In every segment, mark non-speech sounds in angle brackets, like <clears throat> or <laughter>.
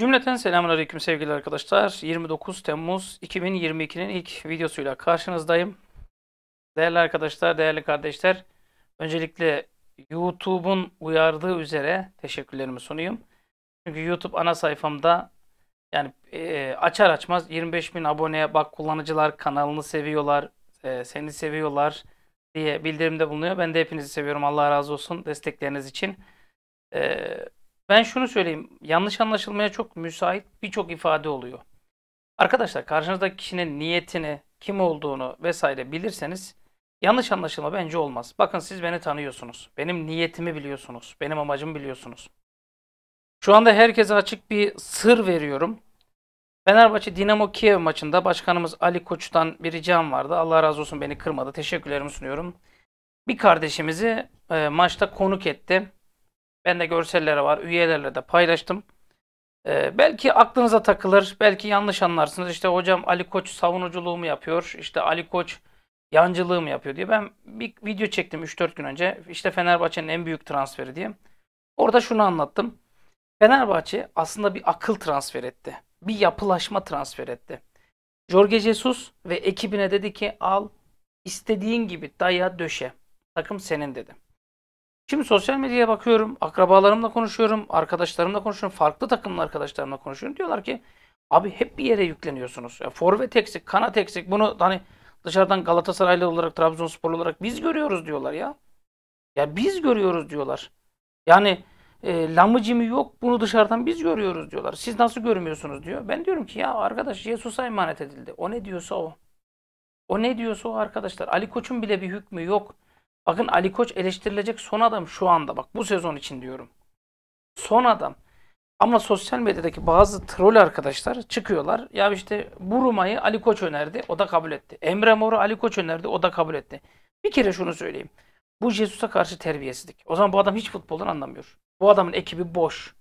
Cümleten selamünaleyküm sevgili arkadaşlar. 29 Temmuz 2022'nin ilk videosuyla karşınızdayım. Değerli arkadaşlar, değerli kardeşler, öncelikle YouTube'un uyardığı üzere teşekkürlerimi sunayım. Çünkü YouTube ana sayfamda yani e, açar açmaz 25 bin aboneye bak kullanıcılar kanalını seviyorlar, e, seni seviyorlar diye bildirimde bulunuyor. Ben de hepinizi seviyorum. Allah razı olsun destekleriniz için. Eee ben şunu söyleyeyim. Yanlış anlaşılmaya çok müsait birçok ifade oluyor. Arkadaşlar karşınızdaki kişinin niyetini, kim olduğunu vesaire bilirseniz yanlış anlaşılma bence olmaz. Bakın siz beni tanıyorsunuz. Benim niyetimi biliyorsunuz. Benim amacımı biliyorsunuz. Şu anda herkese açık bir sır veriyorum. Fenerbahçe Dinamo Kiev maçında başkanımız Ali Koç'tan bir ricam vardı. Allah razı olsun beni kırmadı. Teşekkürlerimi sunuyorum. Bir kardeşimizi e, maçta konuk etti. Ben de görselleri var. Üyelerle de paylaştım. Ee, belki aklınıza takılır. Belki yanlış anlarsınız. İşte hocam Ali Koç savunuculuğu mu yapıyor? İşte Ali Koç yancılığı mı yapıyor diye. Ben bir video çektim 3-4 gün önce. İşte Fenerbahçe'nin en büyük transferi diye. Orada şunu anlattım. Fenerbahçe aslında bir akıl transfer etti. Bir yapılaşma transfer etti. Jorge Jesus ve ekibine dedi ki al istediğin gibi daya döşe. Takım senin dedi. Şimdi sosyal medyaya bakıyorum, akrabalarımla konuşuyorum, arkadaşlarımla konuşuyorum, farklı takımlı arkadaşlarımla konuşuyorum. Diyorlar ki abi hep bir yere yükleniyorsunuz. Ya, forvet eksik, kanat eksik. Bunu hani dışarıdan Galatasaraylı olarak, Trabzonsporlu olarak biz görüyoruz diyorlar ya. Ya biz görüyoruz diyorlar. Yani e, lamıcı mı yok bunu dışarıdan biz görüyoruz diyorlar. Siz nasıl görmüyorsunuz diyor. Ben diyorum ki ya arkadaş Yesus'a emanet edildi. O ne diyorsa o. O ne diyorsa o arkadaşlar. Ali Koç'un bile bir hükmü yok. Bakın Ali Koç eleştirilecek son adam şu anda. Bak bu sezon için diyorum. Son adam. Ama sosyal medyadaki bazı troll arkadaşlar çıkıyorlar. Ya işte Buruma'yı Ali Koç önerdi. O da kabul etti. Emre Mor'u Ali Koç önerdi. O da kabul etti. Bir kere şunu söyleyeyim. Bu Jesus'a karşı terbiyesizlik. O zaman bu adam hiç futboldan anlamıyor. Bu adamın ekibi boş.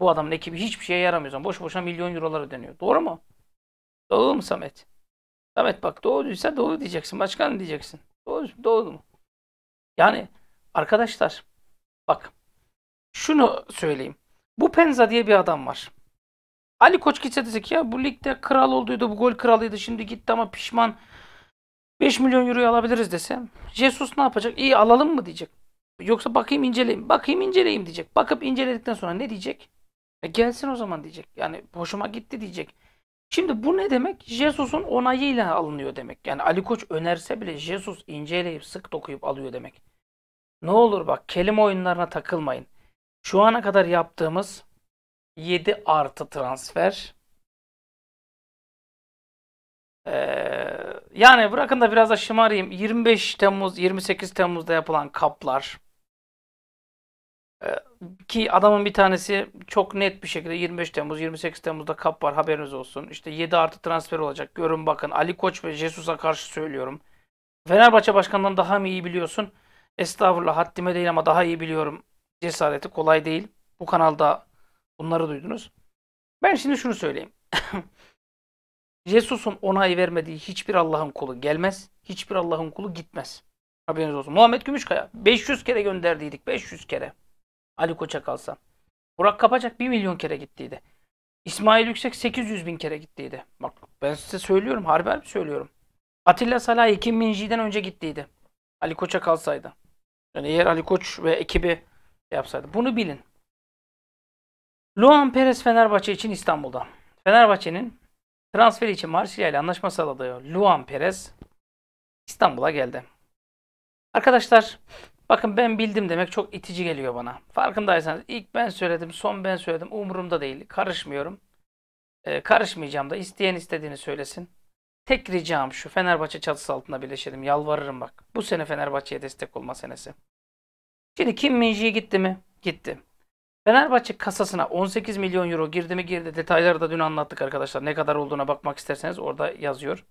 Bu adamın ekibi hiçbir şeye yaramıyor. Zaman. Boş boşuna milyon eurolar ödeniyor. Doğru mu? Doğru mu Samet? Samet bak doğruysa doğru diyeceksin. Başkan diyeceksin. Doğru, doğru mu? Yani arkadaşlar bak şunu söyleyeyim. Bu Penza diye bir adam var. Ali Koç gitse desek ya bu ligde kral olduydu, bu gol kralıydı şimdi gitti ama pişman 5 milyon euroyu alabiliriz desem. Jesus ne yapacak? İyi alalım mı diyecek. Yoksa bakayım inceleyeyim. Bakayım inceleyeyim diyecek. Bakıp inceledikten sonra ne diyecek? E gelsin o zaman diyecek. Yani hoşuma gitti diyecek. Şimdi bu ne demek? Jesus'un onayıyla alınıyor demek. Yani Ali Koç önerse bile Jesus inceleyip sık dokuyup alıyor demek. Ne olur bak kelime oyunlarına takılmayın. Şu ana kadar yaptığımız 7 artı transfer. Ee, yani bırakın da biraz da şımarayım. 25 Temmuz, 28 Temmuz'da yapılan kaplar. Ee, ki adamın bir tanesi çok net bir şekilde 25 Temmuz 28 Temmuz'da kap var haberiniz olsun. İşte 7 artı transfer olacak. Görün bakın Ali Koç ve Jesus'a karşı söylüyorum. Fenerbahçe başkanından daha mı iyi biliyorsun? Estağfurullah haddime değil ama daha iyi biliyorum. Cesareti kolay değil. Bu kanalda bunları duydunuz. Ben şimdi şunu söyleyeyim. <laughs> Jesus'un onay vermediği hiçbir Allah'ın kulu gelmez. Hiçbir Allah'ın kulu gitmez. Haberiniz olsun. Muhammed Gümüşkaya 500 kere gönderdiydik. 500 kere. Ali Koç'a kalsam, Burak Kapacak 1 milyon kere gittiydi. İsmail Yüksek 800 bin kere gittiydi. Bak ben size söylüyorum. Harbi harbi söylüyorum. Atilla Salah Ekim Minji'den önce gittiydi. Ali Koç'a kalsaydı. Yani eğer Ali Koç ve ekibi yapsaydı. Bunu bilin. Luan Perez Fenerbahçe için İstanbul'da. Fenerbahçe'nin transferi için Marsilya ile anlaşma sağladığı Luan Perez İstanbul'a geldi. Arkadaşlar Bakın ben bildim demek çok itici geliyor bana. Farkındaysanız ilk ben söyledim, son ben söyledim. Umurumda değil. Karışmıyorum. Ee, karışmayacağım da. isteyen istediğini söylesin. Tek ricam şu Fenerbahçe çatısı altında birleşelim. Yalvarırım bak. Bu sene Fenerbahçe'ye destek olma senesi. Şimdi Kim Minji gitti mi? Gitti. Fenerbahçe kasasına 18 milyon euro girdi mi girdi. Detayları da dün anlattık arkadaşlar. Ne kadar olduğuna bakmak isterseniz orada yazıyor.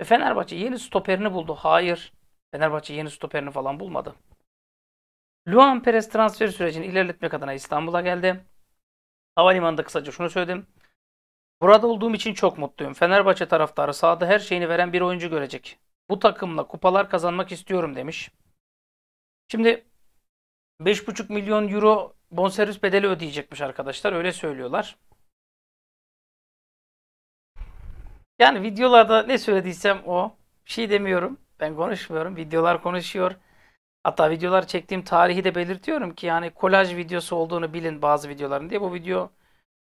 E Fenerbahçe yeni stoperini buldu. Hayır. Fenerbahçe yeni stoperini falan bulmadı. Luan Perez transfer sürecini ilerletmek adına İstanbul'a geldi. Havalimanında kısaca şunu söyledim. Burada olduğum için çok mutluyum. Fenerbahçe taraftarı sahada her şeyini veren bir oyuncu görecek. Bu takımla kupalar kazanmak istiyorum demiş. Şimdi 5,5 milyon euro bonservis bedeli ödeyecekmiş arkadaşlar. Öyle söylüyorlar. Yani videolarda ne söylediysem o. Bir şey demiyorum. Ben konuşmuyorum. Videolar konuşuyor. Hatta videolar çektiğim tarihi de belirtiyorum ki yani kolaj videosu olduğunu bilin bazı videoların diye. Bu video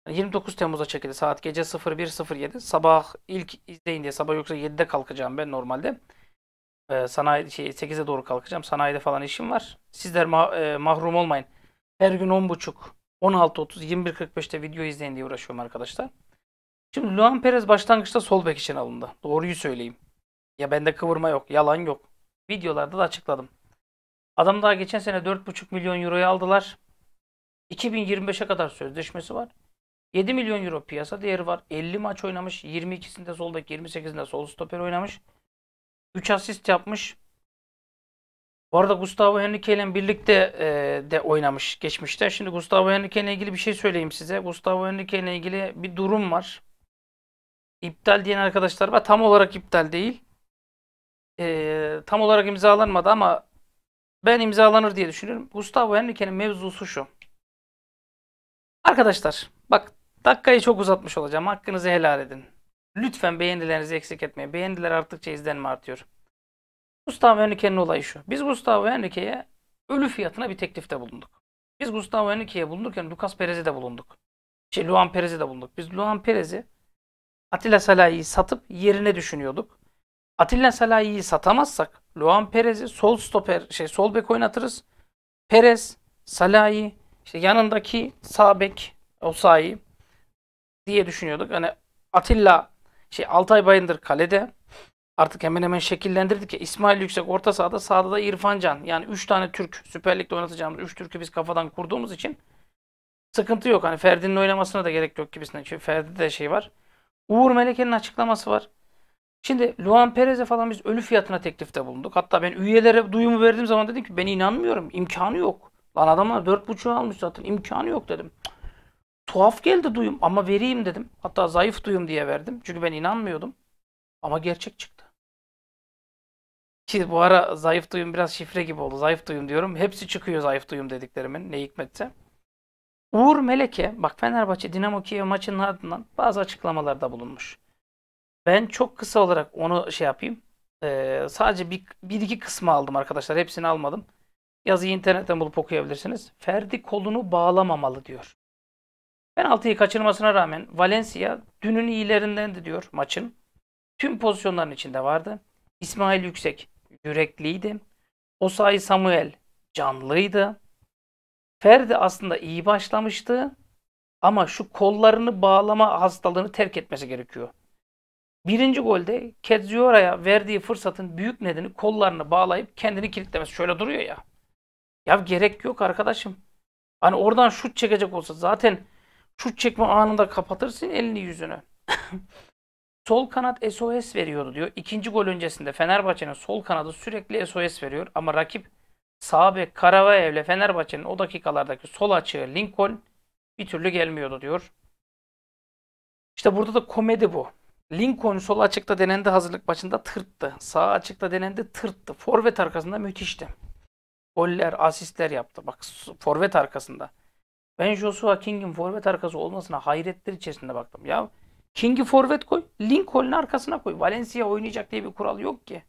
29 Temmuz'a çekildi. Saat gece 01.07. Sabah ilk izleyin diye. Sabah yoksa 7'de kalkacağım ben normalde. Ee, sanayi şey 8'e doğru kalkacağım. Sanayide falan işim var. Sizler ma e, mahrum olmayın. Her gün 10.30, 16.30, 21.45'te video izleyin diye uğraşıyorum arkadaşlar. Şimdi Luan Perez başlangıçta sol bek için alındı. Doğruyu söyleyeyim. Ya bende kıvırma yok, yalan yok. Videolarda da açıkladım. Adam daha geçen sene 4,5 milyon euroya aldılar. 2025'e kadar sözleşmesi var. 7 milyon euro piyasa değeri var. 50 maç oynamış. 22'sinde sol bek, 28'inde sol stoper oynamış. 3 asist yapmış. Bu arada Gustavo Henrique ile birlikte e, de oynamış geçmişte. Şimdi Gustavo Henrique ile ilgili bir şey söyleyeyim size. Gustavo Henrique ile ilgili bir durum var. İptal diyen arkadaşlar var. Tam olarak iptal değil. E, tam olarak imzalanmadı ama ben imzalanır diye düşünüyorum. Gustavo Henrique'nin mevzusu şu. Arkadaşlar bak dakikayı çok uzatmış olacağım. Hakkınızı helal edin. Lütfen beğenilerinizi eksik etmeyin. Beğeniler arttıkça izlenme artıyor. Gustavo Henrique'nin olayı şu. Biz Gustavo Henrique'ye ölü fiyatına bir teklifte bulunduk. Biz Gustavo Henrique'ye bulundurken Lucas Perez'e de bulunduk. Şey Luan Perez'e de bulunduk. Biz Luan Perez'i Atilla Salah'ı satıp yerine düşünüyorduk. Atilla Salahi'yi satamazsak Luan Perez'i sol stoper şey sol bek oynatırız. Perez, Salahi, işte yanındaki sağ bek Osayi diye düşünüyorduk. Hani Atilla şey Altay Bayındır kalede artık hemen hemen şekillendirdik ya İsmail Yüksek orta sahada sağda da İrfan Can. Yani 3 tane Türk Süper Lig'de oynatacağımız 3 Türk'ü biz kafadan kurduğumuz için sıkıntı yok. Hani Ferdi'nin oynamasına da gerek yok gibisinden. Çünkü Ferdi'de de şey var. Uğur Meleke'nin açıklaması var. Şimdi Luan Perez'e falan biz ölü fiyatına teklifte bulunduk. Hatta ben üyelere duyumu verdiğim zaman dedim ki ben inanmıyorum. İmkanı yok. Lan adamlar dört buçuğu almış zaten. İmkanı yok dedim. Tuhaf geldi duyum ama vereyim dedim. Hatta zayıf duyum diye verdim. Çünkü ben inanmıyordum. Ama gerçek çıktı. Ki bu ara zayıf duyum biraz şifre gibi oldu. Zayıf duyum diyorum. Hepsi çıkıyor zayıf duyum dediklerimin. Ne hikmetse. Uğur Meleke, bak Fenerbahçe Dinamo Kiev maçının ardından bazı açıklamalarda bulunmuş. Ben çok kısa olarak onu şey yapayım. Ee, sadece bir, bir iki kısmı aldım arkadaşlar. Hepsini almadım. Yazıyı internetten bulup okuyabilirsiniz. Ferdi kolunu bağlamamalı diyor. Penaltıyı kaçırmasına rağmen Valencia dünün iyilerinden diyor maçın. Tüm pozisyonların içinde vardı. İsmail Yüksek yürekliydi. Osay Samuel canlıydı. Ferdi aslında iyi başlamıştı ama şu kollarını bağlama hastalığını terk etmesi gerekiyor. Birinci golde Kedziora'ya verdiği fırsatın büyük nedeni kollarını bağlayıp kendini kilitlemesi. Şöyle duruyor ya. Ya gerek yok arkadaşım. Hani oradan şut çekecek olsa zaten şut çekme anında kapatırsın elini yüzünü. <coughs> sol kanat SOS veriyordu diyor. İkinci gol öncesinde Fenerbahçe'nin sol kanadı sürekli SOS veriyor. Ama rakip sağ bek Karavayev ile Fenerbahçe'nin o dakikalardaki sol açığı Lincoln bir türlü gelmiyordu diyor. İşte burada da komedi bu. Lincoln sol açıkta denendi hazırlık maçında tırttı. Sağ açıkta denendi tırttı. Forvet arkasında müthişti. Goller, asistler yaptı. Bak forvet arkasında. Ben Joshua King'in forvet arkası olmasına hayretler içerisinde baktım. Ya King'i forvet koy, Lincoln'un arkasına koy. Valencia oynayacak diye bir kural yok ki.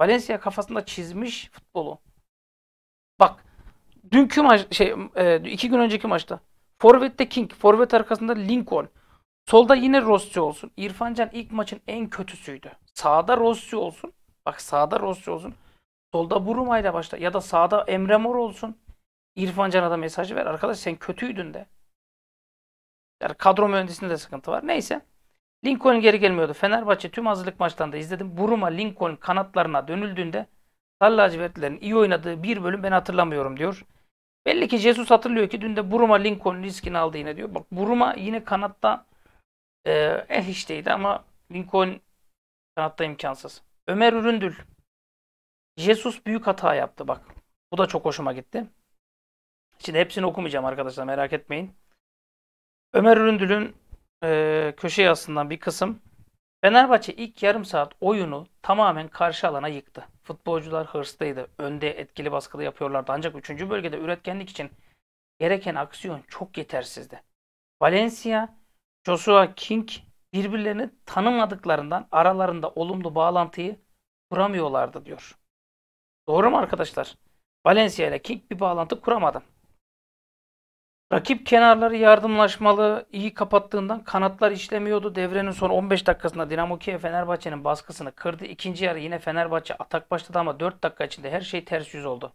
Valencia kafasında çizmiş futbolu. Bak dünkü maç şey e, iki gün önceki maçta forvette King, forvet arkasında Lincoln. Solda yine Rossi olsun. İrfancan ilk maçın en kötüsüydü. Sağda Rossi olsun. Bak sağda Rossi olsun. Solda Buruma ile başla. Ya da sağda Emre Mor olsun. İrfancan'a da mesajı ver. Arkadaş sen kötüydün de. Yani kadro mühendisinde de sıkıntı var. Neyse. Lincoln geri gelmiyordu. Fenerbahçe tüm hazırlık maçlarında izledim. Buruma Lincoln kanatlarına dönüldüğünde Sarı lacivertlerin iyi oynadığı bir bölüm ben hatırlamıyorum diyor. Belli ki Jesus hatırlıyor ki dün de Buruma Lincoln riskini aldı yine diyor. Bak Buruma yine kanatta ee, eh işteydi ama Lincoln kanatta imkansız. Ömer Üründül. Jesus büyük hata yaptı bak. Bu da çok hoşuma gitti. Şimdi hepsini okumayacağım arkadaşlar merak etmeyin. Ömer Üründül'ün e, köşe yazısından bir kısım. Fenerbahçe ilk yarım saat oyunu tamamen karşı alana yıktı. Futbolcular hırslıydı. Önde etkili baskıda yapıyorlardı. Ancak 3. bölgede üretkenlik için gereken aksiyon çok yetersizdi. Valencia Joshua King birbirlerini tanımadıklarından aralarında olumlu bağlantıyı kuramıyorlardı diyor. Doğru mu arkadaşlar? Valencia ile King bir bağlantı kuramadım. Rakip kenarları yardımlaşmalı, iyi kapattığından kanatlar işlemiyordu. Devrenin son 15 dakikasında Dinamo Kiev Fenerbahçe'nin baskısını kırdı. İkinci yarı yine Fenerbahçe atak başladı ama 4 dakika içinde her şey ters yüz oldu.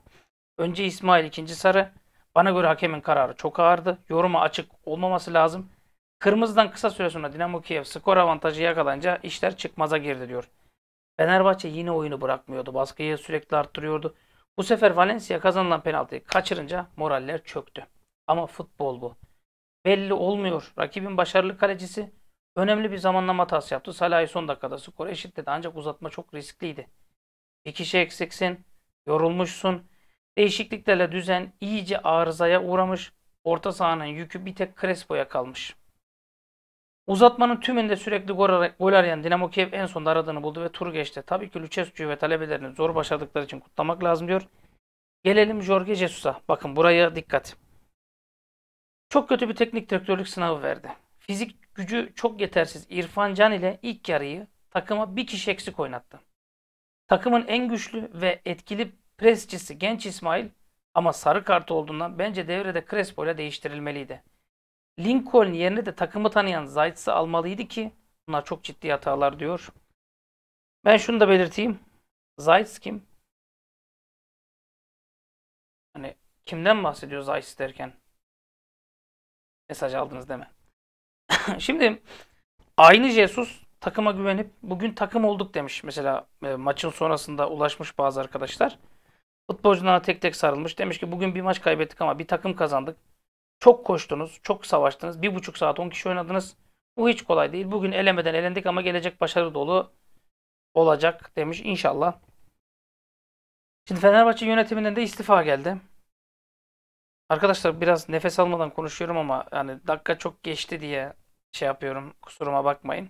Önce İsmail ikinci sarı. Bana göre hakemin kararı çok ağırdı. Yoruma açık olmaması lazım. Kırmızıdan kısa süre sonra Dinamo Kiev skor avantajı yakalanca işler çıkmaza girdi diyor. Fenerbahçe yine oyunu bırakmıyordu. Baskıyı sürekli arttırıyordu. Bu sefer Valencia kazanılan penaltıyı kaçırınca moraller çöktü. Ama futbol bu. Belli olmuyor. Rakibin başarılı kalecisi önemli bir zamanlama hatası yaptı. Salah'ı son dakikada skoru eşitledi ancak uzatma çok riskliydi. Bir kişi eksiksin, yorulmuşsun. Değişikliklerle düzen iyice arızaya uğramış. Orta sahanın yükü bir tek Crespo'ya kalmış. Uzatmanın tümünde sürekli gol arayan Dinamo Kiev en sonunda aradığını buldu ve tur geçti. Tabii ki Lucescu'yu ve talebelerini zor başardıkları için kutlamak lazım diyor. Gelelim Jorge Jesus'a. Bakın buraya dikkat. Çok kötü bir teknik direktörlük sınavı verdi. Fizik gücü çok yetersiz İrfan Can ile ilk yarıyı takıma bir kişi eksik oynattı. Takımın en güçlü ve etkili presçisi genç İsmail ama sarı kartı olduğundan bence devrede Crespo ile değiştirilmeliydi. Lincoln yerine de takımı tanıyan Zayt'sı almalıydı ki bunlar çok ciddi hatalar diyor. Ben şunu da belirteyim. Zayt kim? Hani kimden bahsediyor Zayt derken? Mesaj aldınız deme. <laughs> Şimdi aynı Jesus takıma güvenip bugün takım olduk demiş. Mesela e, maçın sonrasında ulaşmış bazı arkadaşlar. Futbolculara tek tek sarılmış. Demiş ki bugün bir maç kaybettik ama bir takım kazandık. Çok koştunuz, çok savaştınız. Bir buçuk saat 10 kişi oynadınız. Bu hiç kolay değil. Bugün elemeden elendik ama gelecek başarı dolu olacak demiş inşallah. Şimdi Fenerbahçe yönetiminden de istifa geldi. Arkadaşlar biraz nefes almadan konuşuyorum ama yani dakika çok geçti diye şey yapıyorum. Kusuruma bakmayın.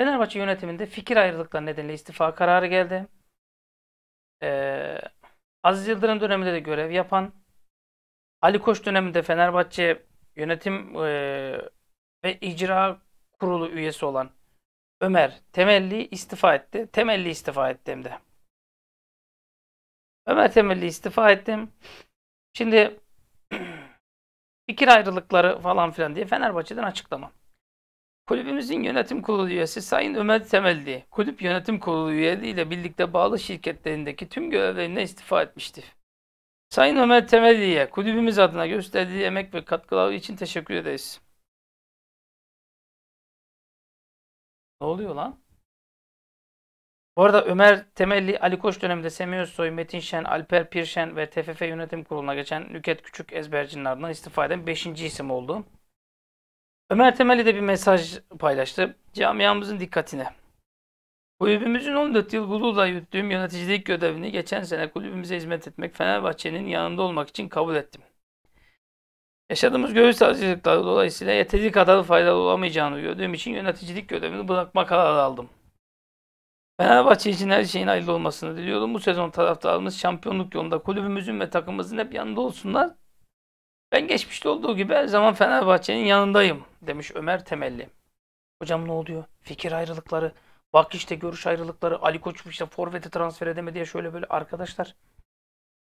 Fenerbahçe yönetiminde fikir ayrılıkları nedeniyle istifa kararı geldi. Ee, Aziz Yıldırım döneminde de görev yapan Ali Koç döneminde Fenerbahçe yönetim e, ve icra kurulu üyesi olan Ömer Temelli istifa etti. Temelli istifa etti de. Ömer Temelli istifa ettim. Şimdi <clears throat> fikir ayrılıkları falan filan diye Fenerbahçe'den açıklama. Kulübümüzün yönetim kurulu üyesi Sayın Ömer Temelli, kulüp yönetim kurulu üyeliğiyle birlikte bağlı şirketlerindeki tüm görevlerinden istifa etmiştir. Sayın Ömer Temeli'ye kulübümüz adına gösterdiği emek ve katkıları için teşekkür ederiz. Ne oluyor lan? Bu arada Ömer Temelli, Ali Koç döneminde Semih Özsoy, Metin Şen, Alper Pirşen ve TFF Yönetim Kurulu'na geçen Nüket Küçük ezbercinin ardından istifa eden 5. isim oldu. Ömer Temelli de bir mesaj paylaştı. Camiamızın dikkatine. Kulübümüzün 14 yıl gururla yürüttüğüm yöneticilik görevini geçen sene kulübümüze hizmet etmek Fenerbahçe'nin yanında olmak için kabul ettim. Yaşadığımız göğüs acılıkları dolayısıyla yeteri kadar faydalı olamayacağını gördüğüm için yöneticilik görevini bırakma kararı aldım. Fenerbahçe için her şeyin hayırlı olmasını diliyorum. Bu sezon taraftarımız şampiyonluk yolunda kulübümüzün ve takımımızın hep yanında olsunlar. Ben geçmişte olduğu gibi her zaman Fenerbahçe'nin yanındayım demiş Ömer Temelli. Hocam ne oluyor? Fikir ayrılıkları, Bak işte görüş ayrılıkları. Ali Koç işte Forvet'e transfer edemedi ya şöyle böyle. Arkadaşlar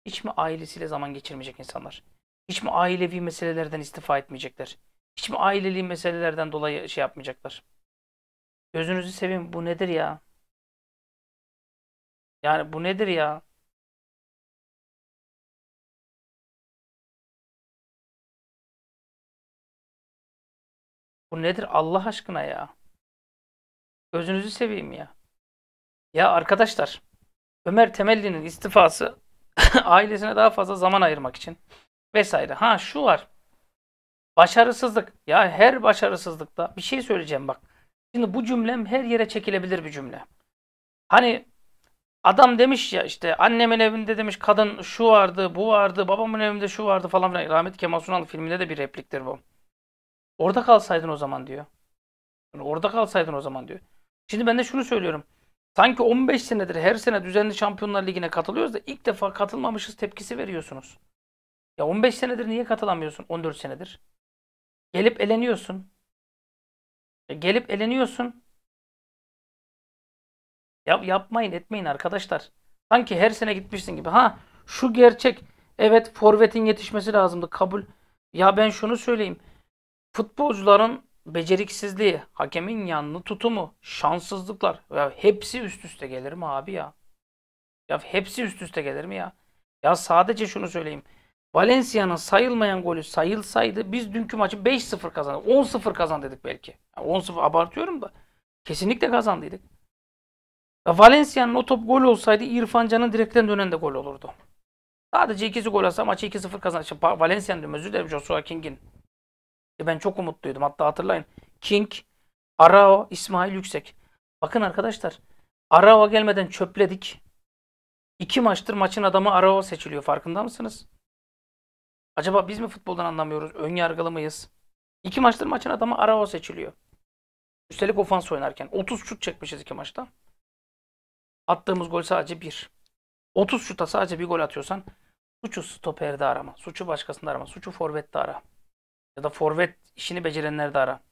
hiç mi ailesiyle zaman geçirmeyecek insanlar? Hiç mi ailevi meselelerden istifa etmeyecekler? Hiç mi aileli meselelerden dolayı şey yapmayacaklar? Gözünüzü seveyim bu nedir ya? Yani bu nedir ya? Bu nedir Allah aşkına ya? Gözünüzü seveyim ya. Ya arkadaşlar Ömer Temelli'nin istifası <laughs> ailesine daha fazla zaman ayırmak için vesaire. Ha şu var. Başarısızlık. Ya her başarısızlıkta bir şey söyleyeceğim bak. Şimdi bu cümlem her yere çekilebilir bir cümle. Hani adam demiş ya işte annemin evinde demiş kadın şu vardı, bu vardı, babamın evinde şu vardı falan filan. Rahmet Kemal Sunal filminde de bir repliktir bu. Orada kalsaydın o zaman diyor. Yani orada kalsaydın o zaman diyor. Şimdi ben de şunu söylüyorum. Sanki 15 senedir her sene düzenli Şampiyonlar Ligi'ne katılıyoruz da ilk defa katılmamışız tepkisi veriyorsunuz. Ya 15 senedir niye katılamıyorsun? 14 senedir. Gelip eleniyorsun. Ya gelip eleniyorsun. Ya yapmayın etmeyin arkadaşlar. Sanki her sene gitmişsin gibi. Ha şu gerçek. Evet forvetin yetişmesi lazımdı. Kabul. Ya ben şunu söyleyeyim. Futbolcuların beceriksizliği, hakemin yanlı tutumu, şanssızlıklar. Ya hepsi üst üste gelir mi abi ya? Ya hepsi üst üste gelir mi ya? Ya sadece şunu söyleyeyim. Valencia'nın sayılmayan golü sayılsaydı biz dünkü maçı 5-0 kazandık. 10-0 dedik belki. Yani 10-0 abartıyorum da. Kesinlikle kazandıydık. Valencia'nın o top gol olsaydı İrfan Can'ın direkten dönen de gol olurdu. Sadece ikisi gol atsa maçı 2-0 kazanacak. Valencia'nın özür dilerim Joshua King'in e, ben çok umutluydum. Hatta hatırlayın. King, Arao, İsmail Yüksek. Bakın arkadaşlar. Arao gelmeden çöpledik. İki maçtır maçın adamı Arao seçiliyor. Farkında mısınız? Acaba biz mi futboldan anlamıyoruz? Ön yargılı mıyız? İki maçtır maçın adamı Arao seçiliyor. Üstelik ofans oynarken. 30 şut çekmişiz iki maçta. Attığımız gol sadece bir. 30 şuta sadece bir gol atıyorsan suçu stoperde arama. Suçu başkasında arama. Suçu forvette ara. Ya da forvet işini becerenleri de ara.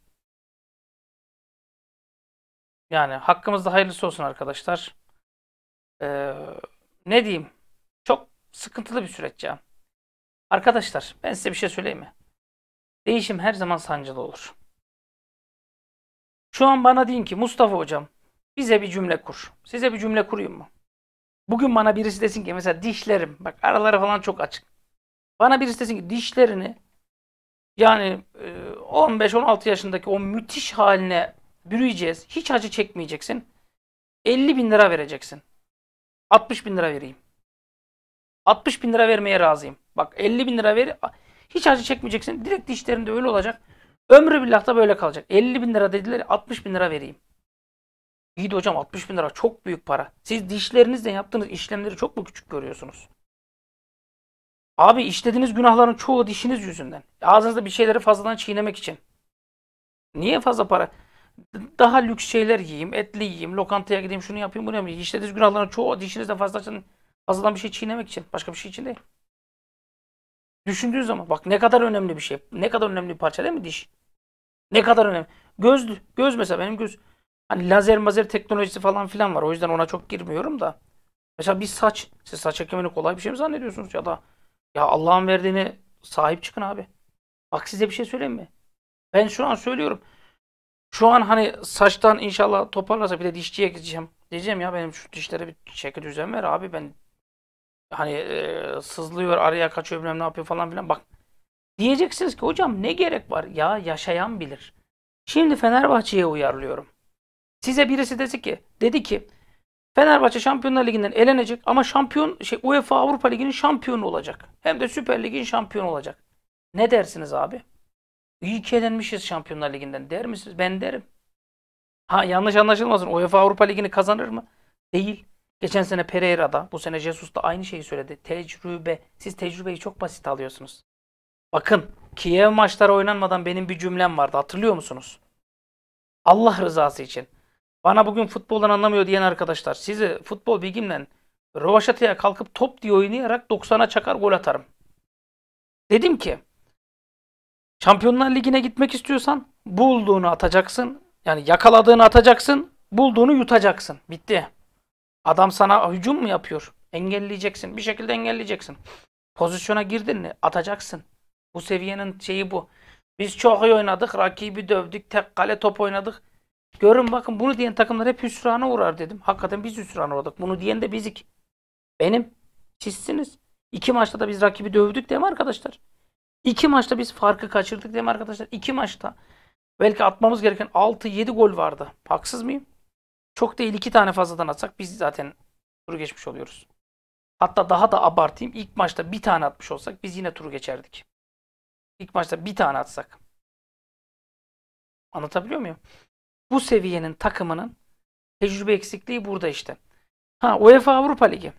Yani hakkımızda hayırlısı olsun arkadaşlar. Ee, ne diyeyim? Çok sıkıntılı bir süreç ya. Arkadaşlar ben size bir şey söyleyeyim mi? Değişim her zaman sancılı olur. Şu an bana deyin ki Mustafa hocam bize bir cümle kur. Size bir cümle kurayım mı? Bugün bana birisi desin ki mesela dişlerim bak araları falan çok açık. Bana birisi desin ki dişlerini yani 15-16 e, yaşındaki o müthiş haline bürüyeceğiz. Hiç acı çekmeyeceksin. 50 bin lira vereceksin. 60 bin lira vereyim. 60 bin lira vermeye razıyım. Bak 50 bin lira ver. Hiç acı çekmeyeceksin. Direkt dişlerinde öyle olacak. Ömrü billah da böyle kalacak. 50 bin lira dediler 60 bin lira vereyim. İyi de hocam 60 bin lira çok büyük para. Siz dişlerinizle yaptığınız işlemleri çok mu küçük görüyorsunuz? Abi işlediğiniz günahların çoğu dişiniz yüzünden. Ağzınızda bir şeyleri fazladan çiğnemek için. Niye fazla para? Daha lüks şeyler yiyeyim, etli yiyeyim, lokantaya gideyim, şunu yapayım, bunu yapayım. İşlediğiniz günahların çoğu dişinizden fazla, fazladan bir şey çiğnemek için. Başka bir şey için değil. Düşündüğün zaman bak ne kadar önemli bir şey. Ne kadar önemli bir parça değil mi diş? Ne kadar önemli. Göz, göz mesela benim göz. Hani lazer mazer teknolojisi falan filan var. O yüzden ona çok girmiyorum da. Mesela bir saç. Siz saç ekimini kolay bir şey mi zannediyorsunuz? Ya da ya Allah'ın verdiğini sahip çıkın abi. Bak size bir şey söyleyeyim mi? Ben şu an söylüyorum. Şu an hani saçtan inşallah toparlarsa bir de dişçiye gideceğim. Diyeceğim ya benim şu dişlere bir şekil düzen ver abi ben hani e, sızlıyor araya kaçıyor bilmem ne yapıyor falan filan bak. Diyeceksiniz ki hocam ne gerek var ya yaşayan bilir. Şimdi Fenerbahçe'ye uyarlıyorum. Size birisi dedi ki dedi ki Fenerbahçe Şampiyonlar Ligi'nden elenecek ama şampiyon şey UEFA Avrupa Ligi'nin şampiyonu olacak. Hem de Süper Lig'in şampiyonu olacak. Ne dersiniz abi? İyi ki elenmişiz Şampiyonlar Ligi'nden der misiniz? Ben derim. Ha yanlış anlaşılmasın. UEFA Avrupa Ligi'ni kazanır mı? Değil. Geçen sene Pereira'da, bu sene Jesus da aynı şeyi söyledi. Tecrübe. Siz tecrübeyi çok basit alıyorsunuz. Bakın Kiev maçları oynanmadan benim bir cümlem vardı. Hatırlıyor musunuz? Allah rızası için. Bana bugün futboldan anlamıyor diyen arkadaşlar sizi futbol bilgimle Rovaşata'ya kalkıp top diye oynayarak 90'a çakar gol atarım. Dedim ki Şampiyonlar Ligi'ne gitmek istiyorsan bulduğunu atacaksın. Yani yakaladığını atacaksın. Bulduğunu yutacaksın. Bitti. Adam sana hücum mu yapıyor? Engelleyeceksin. Bir şekilde engelleyeceksin. Pozisyona girdin mi? Atacaksın. Bu seviyenin şeyi bu. Biz çok iyi oynadık. Rakibi dövdük. Tek kale top oynadık. Görün bakın bunu diyen takımlar hep hüsrana uğrar dedim. Hakikaten biz hüsrana uğradık. Bunu diyen de bizik. Benim. Sizsiniz. İki maçta da biz rakibi dövdük değil mi arkadaşlar? İki maçta biz farkı kaçırdık değil mi arkadaşlar? İki maçta. Belki atmamız gereken 6-7 gol vardı. Haksız mıyım? Çok değil iki tane fazladan atsak biz zaten turu geçmiş oluyoruz. Hatta daha da abartayım. İlk maçta bir tane atmış olsak biz yine turu geçerdik. İlk maçta bir tane atsak. Anlatabiliyor muyum? bu seviyenin takımının tecrübe eksikliği burada işte. Ha UEFA Avrupa Ligi.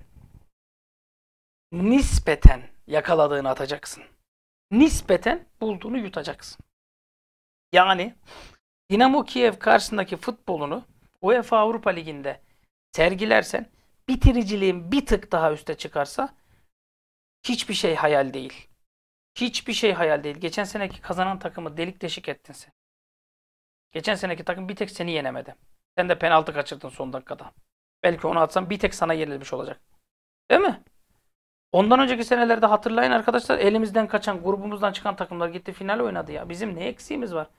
Nispeten yakaladığını atacaksın. Nispeten bulduğunu yutacaksın. Yani Dinamo Kiev karşısındaki futbolunu UEFA Avrupa Ligi'nde sergilersen bitiriciliğin bir tık daha üste çıkarsa hiçbir şey hayal değil. Hiçbir şey hayal değil. Geçen seneki kazanan takımı delik deşik ettin sen. Geçen seneki takım bir tek seni yenemedi. Sen de penaltı kaçırdın son dakikada. Belki onu atsan bir tek sana yenilmiş olacak. Değil mi? Ondan önceki senelerde hatırlayın arkadaşlar elimizden kaçan, grubumuzdan çıkan takımlar gitti final oynadı ya. Bizim ne eksiğimiz var?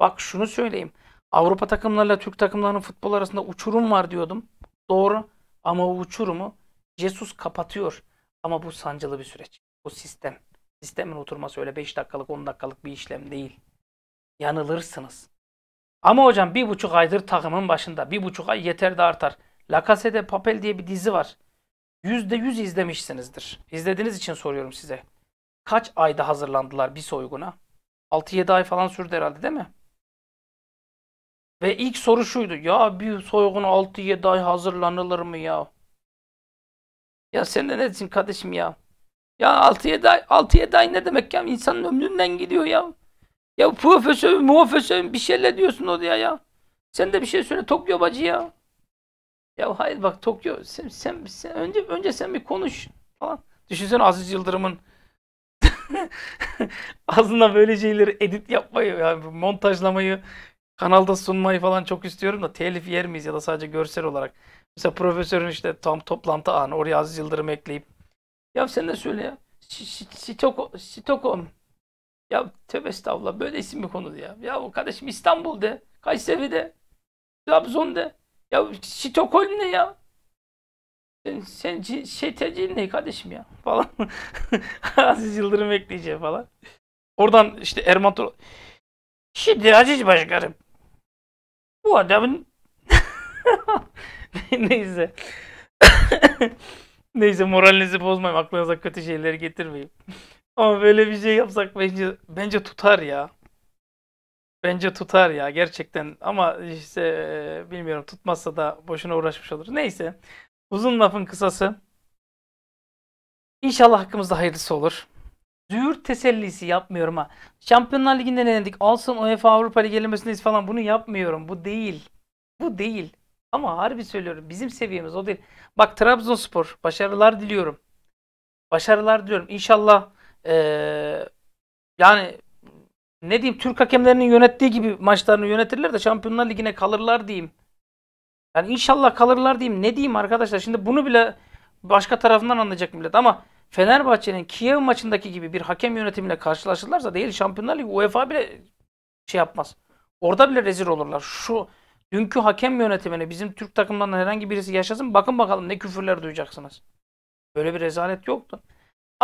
Bak şunu söyleyeyim. Avrupa takımlarıyla Türk takımlarının futbol arasında uçurum var diyordum. Doğru ama o uçurumu Jesus kapatıyor. Ama bu sancılı bir süreç. Bu sistem. Sistemin oturması öyle 5 dakikalık 10 dakikalık bir işlem değil. Yanılırsınız. Ama hocam bir buçuk aydır takımın başında. Bir buçuk ay yeter de artar. La Casa de Papel diye bir dizi var. Yüzde yüz izlemişsinizdir. İzlediğiniz için soruyorum size. Kaç ayda hazırlandılar bir soyguna? 6-7 ay falan sürdü herhalde değil mi? Ve ilk soru şuydu. Ya bir soyguna 6-7 ay hazırlanılır mı ya? Ya sen de ne nesin kardeşim ya? Ya 6-7 ay, 6-7 ay ne demek ya? İnsanın ömründen gidiyor ya. Ya profesör, muhafesör bir şeyler diyorsun oraya ya. Sen de bir şey söyle Tokyo bacı ya. Ya hayır bak Tokyo sen, sen, sen önce önce sen bir konuş falan. Düşünsene Aziz Yıldırım'ın <laughs> ağzına böyle şeyleri edit yapmayı yani montajlamayı kanalda sunmayı falan çok istiyorum da telif yer miyiz ya da sadece görsel olarak. Mesela profesörün işte tam toplantı anı oraya Aziz Yıldırım ekleyip ya sen de söyle ya. Şitoko, Şitoko ya tövbe estağfurullah böyle isim mi konulur ya? Ya o kardeşim İstanbul de, Kayseri de, Trabzon de. Ya Stockholm ne ya? Sen, sen şey tercihin ne kardeşim ya? <laughs> Falan. Aziz Yıldırım ekleyeceğim falan. Oradan işte Erman Tol Şimdi Aziz Başkanım. Bu adamın <laughs> neyse. <laughs> neyse moralinizi bozmayayım. Aklınıza kötü şeyleri getirmeyeyim. Ama böyle bir şey yapsak bence bence tutar ya. Bence tutar ya gerçekten ama işte e, bilmiyorum tutmazsa da boşuna uğraşmış olur. Neyse uzun lafın kısası. İnşallah hakkımızda hayırlısı olur. Züğür tesellisi yapmıyorum ha. Şampiyonlar Ligi'nde denedik. Alsın UEFA Avrupa Ligi elemesindeyiz falan. Bunu yapmıyorum. Bu değil. Bu değil. Ama harbi söylüyorum. Bizim seviyemiz o değil. Bak Trabzonspor. Başarılar diliyorum. Başarılar diliyorum. İnşallah ee, yani ne diyeyim Türk hakemlerinin yönettiği gibi maçlarını yönetirler de Şampiyonlar Ligi'ne kalırlar diyeyim. Yani inşallah kalırlar diyeyim. Ne diyeyim arkadaşlar? Şimdi bunu bile başka tarafından anlayacak millet ama Fenerbahçe'nin Kiev maçındaki gibi bir hakem yönetimiyle karşılaşırlarsa değil Şampiyonlar Ligi UEFA bile şey yapmaz. Orada bile rezil olurlar. Şu dünkü hakem yönetimini bizim Türk takımlarından herhangi birisi yaşasın bakın bakalım ne küfürler duyacaksınız. Böyle bir rezalet yoktu.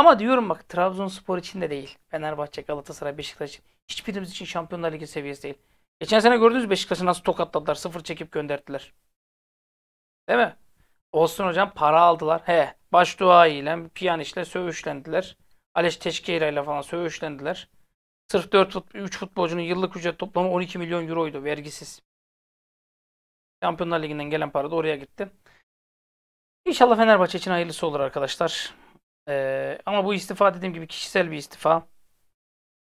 Ama diyorum bak Trabzonspor için de değil. Fenerbahçe, Galatasaray, Beşiktaş için. Hiçbirimiz için Şampiyonlar Ligi seviyesi değil. Geçen sene gördünüz Beşiktaş'ı nasıl tokatladılar. Sıfır çekip gönderdiler. Değil mi? Olsun hocam para aldılar. He. Baş dua ile, piyanişle söğüşlendiler. Aleş Teşkeira ile falan söğüşlendiler. Sırf 4 fut 3 futbolcunun yıllık ücret toplamı 12 milyon euroydu vergisiz. Şampiyonlar Ligi'nden gelen para da oraya gitti. İnşallah Fenerbahçe için hayırlısı olur arkadaşlar. Ee, ama bu istifa dediğim gibi kişisel bir istifa.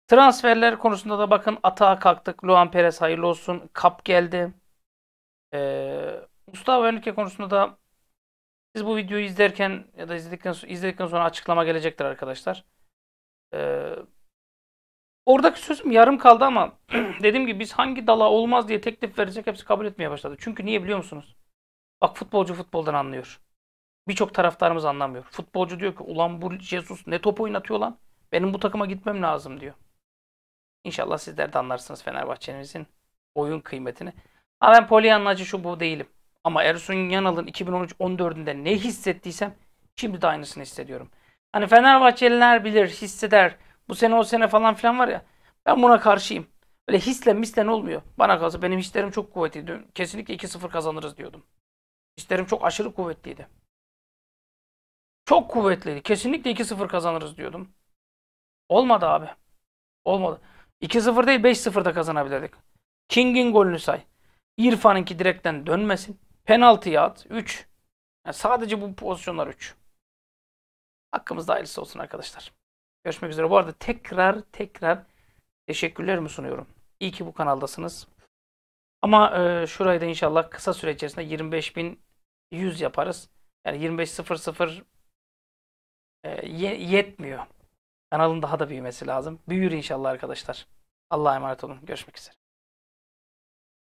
Transferler konusunda da bakın atağa kalktık. Luan Perez hayırlı olsun. Kap geldi. Ee, Mustafa Önlük'e konusunda da siz bu videoyu izlerken ya da izledikten, izledikten sonra açıklama gelecektir arkadaşlar. Ee, oradaki sözüm yarım kaldı ama <clears throat> dediğim gibi biz hangi dala olmaz diye teklif verecek hepsi kabul etmeye başladı. Çünkü niye biliyor musunuz? Bak futbolcu futboldan anlıyor birçok taraftarımız anlamıyor. Futbolcu diyor ki ulan bu Jesus ne top oynatıyor lan? Benim bu takıma gitmem lazım diyor. İnşallah sizler de anlarsınız Fenerbahçenizin oyun kıymetini. Ha ben Polyanlacı şu bu değilim. Ama Ersun Yanal'ın 2013-14'ünde ne hissettiysem şimdi de aynısını hissediyorum. Hani Fenerbahçeliler bilir, hisseder. Bu sene o sene falan filan var ya. Ben buna karşıyım. Böyle hisle mislen olmuyor. Bana kalsa benim hislerim çok kuvvetliydi. Kesinlikle 2-0 kazanırız diyordum. Hislerim çok aşırı kuvvetliydi. Çok kuvvetliydi. Kesinlikle 2-0 kazanırız diyordum. Olmadı abi. Olmadı. 2-0 değil 5 da kazanabilirdik. King'in golünü say. İrfan'ınki direkten dönmesin. Penaltıya at. 3. Yani sadece bu pozisyonlar 3. Hakkımızda hayırlısı olsun arkadaşlar. Görüşmek üzere. Bu arada tekrar tekrar teşekkürlerimi sunuyorum. İyi ki bu kanaldasınız. Ama e, şurayı da inşallah kısa süre içerisinde 25.100 yaparız. Yani 25.00 ee, yetmiyor. Kanalın daha da büyümesi lazım. Büyür inşallah arkadaşlar. Allah'a emanet olun. Görüşmek üzere.